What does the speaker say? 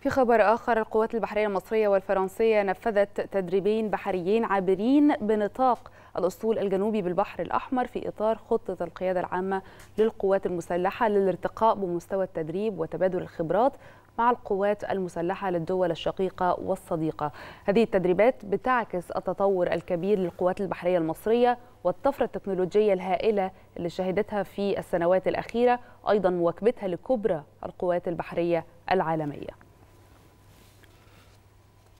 في خبر آخر القوات البحرية المصرية والفرنسية نفذت تدريبين بحريين عابرين بنطاق الأسطول الجنوبي بالبحر الأحمر في إطار خطة القيادة العامة للقوات المسلحة للارتقاء بمستوى التدريب وتبادل الخبرات مع القوات المسلحة للدول الشقيقة والصديقة هذه التدريبات بتعكس التطور الكبير للقوات البحرية المصرية والطفرة التكنولوجية الهائلة اللي شهدتها في السنوات الأخيرة أيضا مواكبتها لكبرى القوات البحرية العالمية